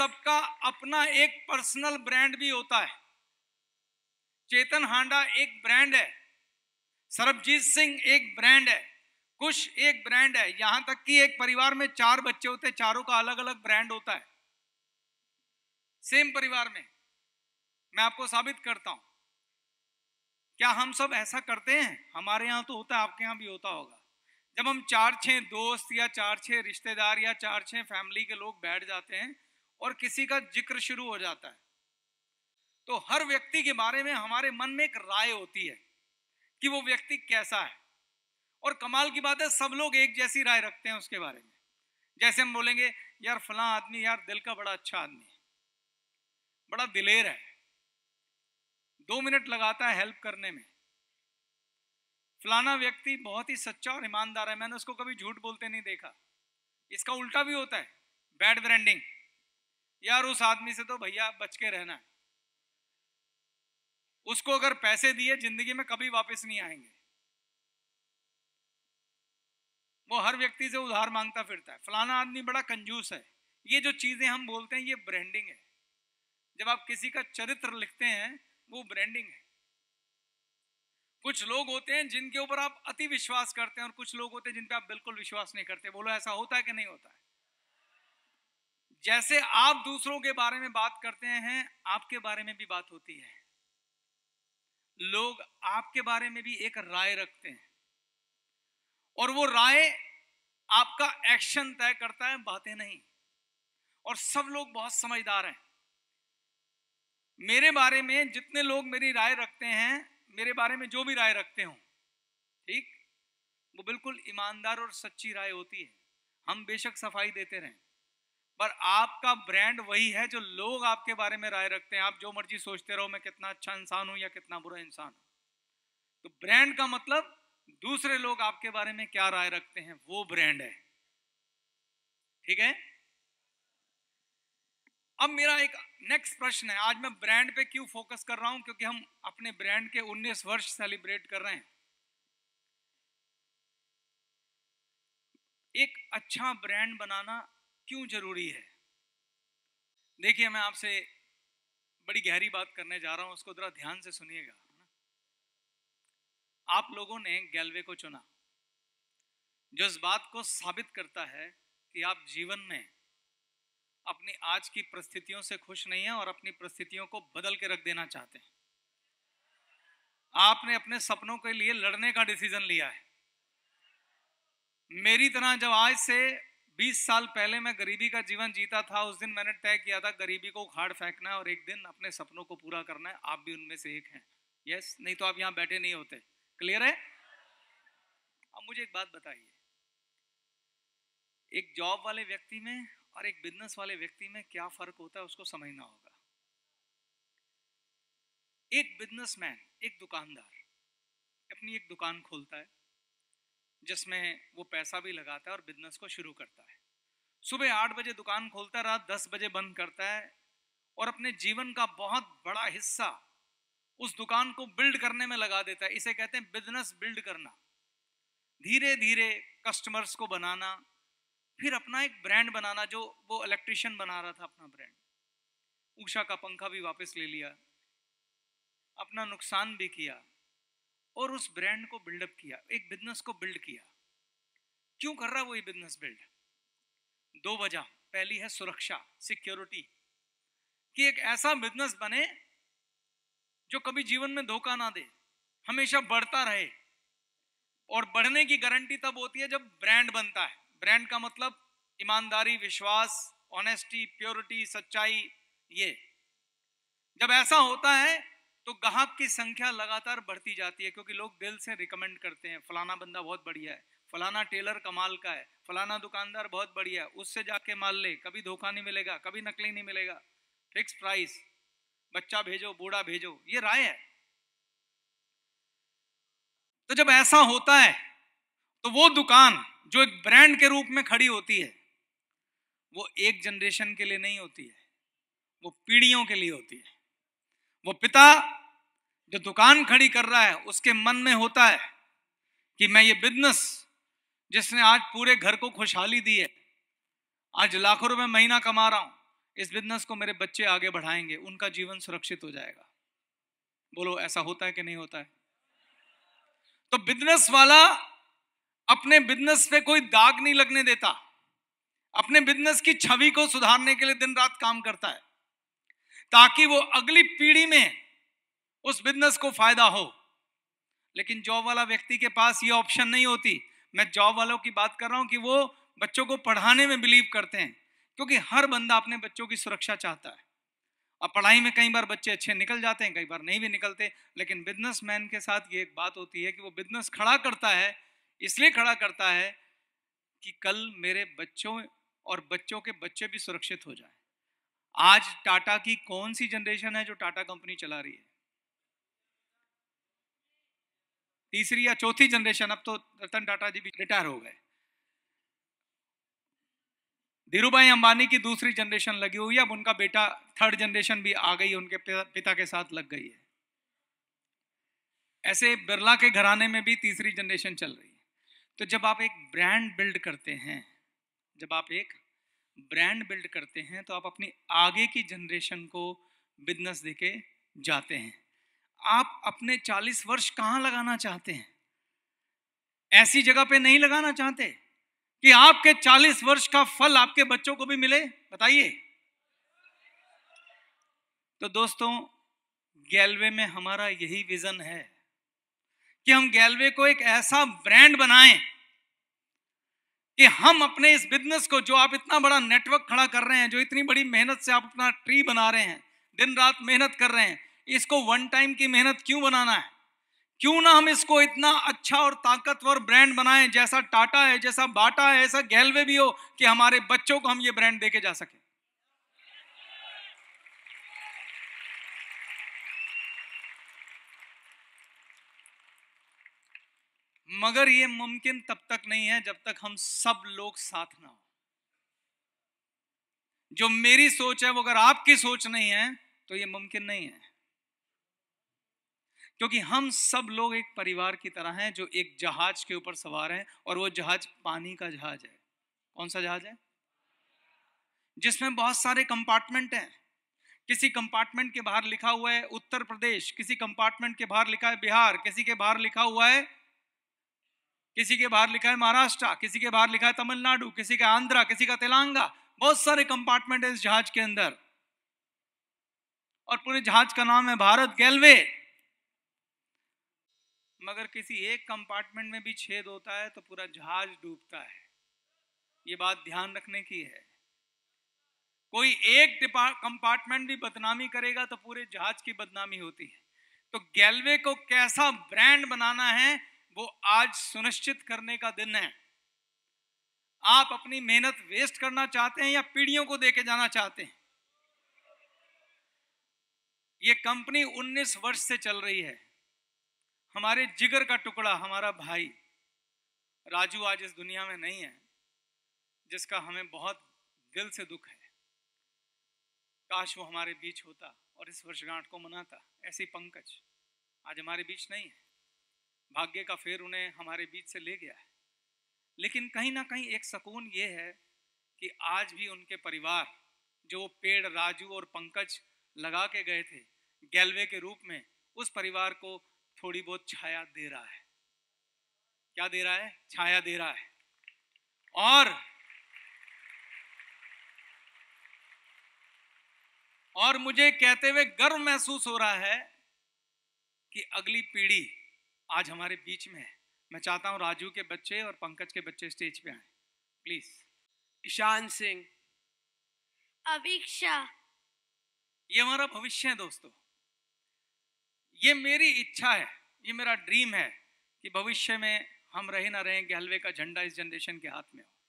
सबका अपना एक पर्सनल ब्रांड भी होता है चेतन हांडा एक ब्रांड है सरबजीत सिंह एक ब्रांड है कुश एक ब्रांड है यहां तक कि एक परिवार में चार बच्चे होते हैं चारों का अलग अलग ब्रांड होता है सेम परिवार में मैं आपको साबित करता हूं क्या हम सब ऐसा करते हैं हमारे यहां तो होता है आपके यहां भी होता होगा जब हम चार छह दोस्त या चार छह रिश्तेदार या चार छह फैमिली के लोग बैठ जाते हैं और किसी का जिक्र शुरू हो जाता है तो हर व्यक्ति के बारे में हमारे मन में एक राय होती है कि वो व्यक्ति कैसा है और कमाल की बात है सब लोग एक जैसी राय रखते हैं उसके बारे में जैसे हम बोलेंगे यार फला आदमी यार दिल का बड़ा अच्छा आदमी है बड़ा दिलेर है दो मिनट लगाता है हेल्प करने में फलाना व्यक्ति बहुत ही सच्चा और ईमानदार है मैंने उसको कभी झूठ बोलते नहीं देखा इसका उल्टा भी होता है बैड ब्रांडिंग यार उस आदमी से तो भैया बच के रहना है उसको अगर पैसे दिए जिंदगी में कभी वापस नहीं आएंगे वो हर व्यक्ति से उधार मांगता फिरता है फलाना आदमी बड़ा कंजूस है ये जो चीजें हम बोलते हैं ये ब्रांडिंग है जब आप किसी का चरित्र लिखते हैं वो ब्रांडिंग है कुछ लोग होते हैं जिनके ऊपर आप अति विश्वास करते हैं और कुछ लोग होते हैं जिन आप बिल्कुल विश्वास नहीं करते बोलो ऐसा होता है कि नहीं होता है जैसे आप दूसरों के बारे में बात करते हैं आपके बारे में भी बात होती है लोग आपके बारे में भी एक राय रखते हैं और वो राय आपका एक्शन तय करता है बातें नहीं और सब लोग बहुत समझदार हैं मेरे बारे में जितने लोग मेरी राय रखते हैं मेरे बारे में जो भी राय रखते हो ठीक वो बिल्कुल ईमानदार और सच्ची राय होती है हम बेशक सफाई देते रहें पर आपका ब्रांड वही है जो लोग आपके बारे में राय रखते हैं आप जो मर्जी सोचते रहो मैं कितना अच्छा इंसान हूं या कितना बुरा इंसान हूं तो ब्रांड का मतलब दूसरे लोग आपके बारे में क्या राय रखते हैं वो ब्रांड है ठीक है अब मेरा एक नेक्स्ट प्रश्न है आज मैं ब्रांड पे क्यों फोकस कर रहा हूं क्योंकि हम अपने ब्रांड के 19 वर्ष सेलिब्रेट कर रहे हैं एक अच्छा ब्रांड बनाना क्यों जरूरी है देखिए मैं आपसे बड़ी गहरी बात करने जा रहा हूं उसको जरा ध्यान से सुनिएगा आप लोगों ने गैलवे को चुना जो इस बात को साबित करता है कि आप जीवन में अपनी आज की परिस्थितियों से खुश नहीं है और अपनी परिस्थितियों को बदल के रख देना चाहते हैं आपने अपने सपनों के लिए लड़ने का डिसीजन लिया है मेरी तरह जब आज से बीस साल पहले मैं गरीबी का जीवन जीता था उस दिन मैंने तय किया था गरीबी को उखाड़ फेंकना है और एक दिन अपने सपनों को पूरा करना है आप भी उनमें से एक हैं यस नहीं तो आप यहाँ बैठे नहीं होते क्लियर है अब मुझे एक बात बताइए एक जॉब वाले व्यक्ति में और एक बिजनेस वाले व्यक्ति में क्या फर्क होता है उसको समझना होगा एक बिजनेसमैन एक दुकानदार अपनी एक दुकान खोलता है जिसमें वो पैसा भी लगाता है और बिजनेस को शुरू करता है सुबह आठ बजे दुकान खोलता है रात दस बजे बंद करता है और अपने जीवन का बहुत बड़ा हिस्सा उस दुकान को बिल्ड करने में लगा देता है इसे कहते हैं बिजनेस बिल्ड करना धीरे धीरे कस्टमर्स को बनाना फिर अपना एक ब्रांड बनाना जो वो इलेक्ट्रिशियन बना रहा था अपना ब्रांड उषा का पंखा भी वापस ले लिया अपना नुकसान भी किया और उस ब्रांड को बिल्डअप किया एक बिजनेस को बिल्ड किया क्यों कर रहा वो ये बिजनेस बिल्ड दो वजह पहली है सुरक्षा सिक्योरिटी कि एक ऐसा बिजनेस बने जो कभी जीवन में धोखा ना दे हमेशा बढ़ता रहे और बढ़ने की गारंटी तब होती है जब ब्रांड बनता है ब्रांड का मतलब ईमानदारी विश्वास ऑनेस्टी प्योरिटी सच्चाई ये जब ऐसा होता है तो गाहक की संख्या लगातार बढ़ती जाती है क्योंकि लोग दिल से रिकमेंड करते हैं फलाना बंदा बहुत बढ़िया है फलाना टेलर कमाल का है फलाना दुकानदार बहुत बढ़िया है उससे जाके माल ले कभी धोखा नहीं मिलेगा कभी नकली नहीं मिलेगा फिक्स प्राइस बच्चा भेजो बूढ़ा भेजो ये राय है तो जब ऐसा होता है तो वो दुकान जो एक ब्रांड के रूप में खड़ी होती है वो एक जनरेशन के लिए नहीं होती है वो पीढ़ियों के लिए होती है वो पिता जो दुकान खड़ी कर रहा है उसके मन में होता है कि मैं ये बिजनेस जिसने आज पूरे घर को खुशहाली दी है आज लाखों रुपए महीना कमा रहा हूं इस बिजनेस को मेरे बच्चे आगे बढ़ाएंगे उनका जीवन सुरक्षित हो जाएगा बोलो ऐसा होता है कि नहीं होता है तो बिजनेस वाला अपने बिजनेस पे कोई दाग नहीं लगने देता अपने बिजनेस की छवि को सुधारने के लिए दिन रात काम करता है ताकि वो अगली पीढ़ी में उस बिजनेस को फायदा हो लेकिन जॉब वाला व्यक्ति के पास ये ऑप्शन नहीं होती मैं जॉब वालों की बात कर रहा हूँ कि वो बच्चों को पढ़ाने में बिलीव करते हैं क्योंकि हर बंदा अपने बच्चों की सुरक्षा चाहता है अब पढ़ाई में कई बार बच्चे अच्छे निकल जाते हैं कई बार नहीं भी निकलते लेकिन बिजनेस के साथ ये एक बात होती है कि वो बिजनेस खड़ा करता है इसलिए खड़ा करता है कि कल मेरे बच्चों और बच्चों के बच्चे भी सुरक्षित हो जाए आज टाटा की कौन सी जनरेशन है जो टाटा कंपनी चला रही है तीसरी या चौथी जनरेशन अब तो रतन टाटा जी भी रिटायर हो गए धीरू भाई अंबानी की दूसरी जनरेशन लगी हुई है अब उनका बेटा थर्ड जनरेशन भी आ गई उनके पिता के साथ लग गई है ऐसे बिरला के घराने में भी तीसरी जनरेशन चल रही है तो जब आप एक ब्रांड बिल्ड करते हैं जब आप एक ब्रांड बिल्ड करते हैं तो आप अपनी आगे की जनरेशन को बिजनेस देके जाते हैं आप अपने चालीस वर्ष कहां लगाना चाहते हैं ऐसी जगह पे नहीं लगाना चाहते कि आपके चालीस वर्ष का फल आपके बच्चों को भी मिले बताइए तो दोस्तों गैलवे में हमारा यही विजन है कि हम गैलवे को एक ऐसा ब्रांड बनाएं कि हम अपने इस बिजनेस को जो आप इतना बड़ा नेटवर्क खड़ा कर रहे हैं जो इतनी बड़ी मेहनत से आप अपना ट्री बना रहे हैं दिन रात मेहनत कर रहे हैं इसको वन टाइम की मेहनत क्यों बनाना है क्यों ना हम इसको इतना अच्छा और ताकतवर ब्रांड बनाएं जैसा टाटा है जैसा बाटा है ऐसा गैलवे भी हो कि हमारे बच्चों को हम ये ब्रांड देके जा सकें मगर ये मुमकिन तब तक नहीं है जब तक हम सब लोग साथ ना हो जो मेरी सोच है वो अगर आपकी सोच नहीं है तो ये मुमकिन नहीं है क्योंकि हम सब लोग एक परिवार की तरह हैं जो एक जहाज के ऊपर सवार हैं और वो जहाज पानी का जहाज है कौन सा जहाज है जिसमें बहुत सारे कंपार्टमेंट हैं किसी कंपार्टमेंट के बाहर लिखा हुआ है उत्तर प्रदेश किसी कंपार्टमेंट के बाहर लिखा है बिहार किसी के बाहर लिखा हुआ है किसी के बाहर लिखा है महाराष्ट्र किसी के बाहर लिखा है तमिलनाडु किसी का आंध्रा किसी का तेलंगा बहुत सारे कंपार्टमेंट है इस जहाज के अंदर और पूरे जहाज का नाम है भारत गैलवे मगर किसी एक कंपार्टमेंट में भी छेद होता है तो पूरा जहाज डूबता है ये बात ध्यान रखने की है कोई एक कंपार्टमेंट भी बदनामी करेगा तो पूरे जहाज की बदनामी होती है तो गैलवे को कैसा ब्रांड बनाना है वो आज सुनिश्चित करने का दिन है आप अपनी मेहनत वेस्ट करना चाहते हैं या पीढ़ियों को देके जाना चाहते हैं ये कंपनी 19 वर्ष से चल रही है हमारे जिगर का टुकड़ा हमारा भाई राजू आज इस दुनिया में नहीं है जिसका हमें बहुत दिल से दुख है काश वो हमारे बीच होता और इस वर्षगांठ को मनाता ऐसी पंकज आज हमारे बीच नहीं है भाग्य का फेर उन्हें हमारे बीच से ले गया है लेकिन कहीं ना कहीं एक सुकून ये है कि आज भी उनके परिवार जो वो पेड़ राजू और पंकज लगा के गए थे गैलवे के रूप में उस परिवार को थोड़ी बहुत छाया दे रहा है क्या दे रहा है छाया दे रहा है और और मुझे कहते हुए गर्व महसूस हो रहा है कि अगली पीढ़ी आज हमारे बीच में है मैं चाहता हूं राजू के बच्चे और पंकज के बच्चे स्टेज पे आए प्लीज ईशान सिंह अभिक्षा ये हमारा भविष्य है दोस्तों ये मेरी इच्छा है ये मेरा ड्रीम है कि भविष्य में हम रहे ना रहें कि हलवे का झंडा इस जनरेशन के हाथ में हो